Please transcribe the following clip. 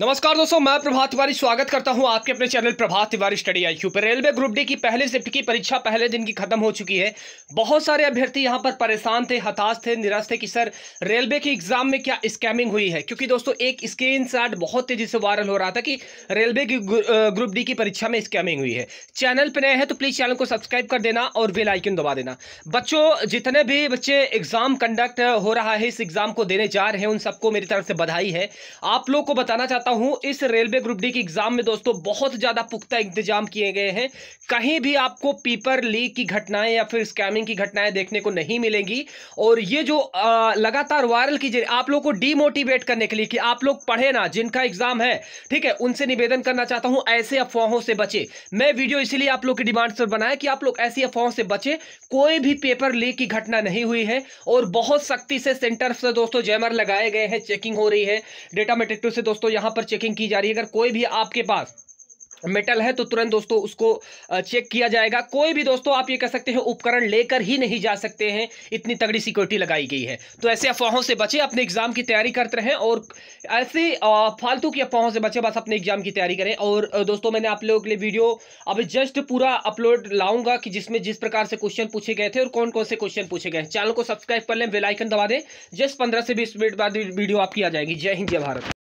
नमस्कार दोस्तों मैं प्रभात तिवारी स्वागत करता हूं आपके अपने channel Prabhat Tiwari study IQ पर रेलवे ग्रुप डी की पहले शिफ्ट की परीक्षा पहले दिन की खत्म हो चुकी है बहुत सारे अभ्यर्थी यहां पर परेशान थे हताश थे निराश थे कि सर रेलवे के एग्जाम में क्या स्कैमिंग हुई है क्योंकि दोस्तों एक स्क्रीन बहुत तेजी से वायरल हो रहा था कि रेलवे की ग्रुप डी की परीक्षा में स्कैमिंग हुई है चैनल पर नए हैं तो प्लीज चैनल को सब्सक्राइब कर देना और बेल आइकन दबा देना बच्चों जितने भी बच्चे एग्जाम कंडक्ट हो रहा है इस एग्जाम को देने जा रहे हैं उन सबको मेरी तरफ से बधाई है आप लोग को बताना बताता हूं इस रेलवे ग्रुप डी के एग्जाम में दोस्तों बहुत ज़्यादा पुख्ता इंतजाम किए गए हैं कहीं भी आपको पीपर लीक की घटनाएं या फिर स्कैमिंग की घटनाएं देखने को नहीं मिलेंगी और ये जो आ, लगातार वायरल की आप लोग को डीमोटिवेट करने के लिए कि आप लोग पढ़े ना जिनका एग्जाम है ठीक है उनसे निवेदन करना चाहता हूं ऐसे अफवाहों से बचे मैं वीडियो इसीलिए आप लोग की डिमांड पर बनाया कि आप लोग ऐसी अफवाहों से बचे कोई भी पेपर लीक की घटना नहीं हुई है और बहुत सख्ती से सेंटर से दोस्तों जैमर लगाए गए हैं चेकिंग हो रही है डेटा मेटेक्टिव से दोस्तों यहां पर चेकिंग की जा रही है अगर कोई भी आपके पास मेटल है तो तुरंत दोस्तों उसको चेक किया जाएगा कोई भी दोस्तों आप ये कह सकते हैं उपकरण लेकर ही नहीं जा सकते हैं इतनी तगड़ी सिक्योरिटी लगाई गई है तो ऐसे अफवाहों से बचे अपने एग्जाम की तैयारी करते रहें और ऐसे फालतू की अफवाहों से बचे बस अपने एग्जाम की तैयारी करें और दोस्तों मैंने आप लोगों के लिए वीडियो अभी जस्ट पूरा अपलोड लाऊंगा कि जिसमें जिस प्रकार से क्वेश्चन पूछे गए थे और कौन कौन से क्वेश्चन पूछे गए चैनल को सब्सक्राइब कर लें बेलाइकन दबा दें जस्ट पंद्रह से बीस मिनट बाद वीडियो आपकी आ जाएगी जय हिंद जय भारत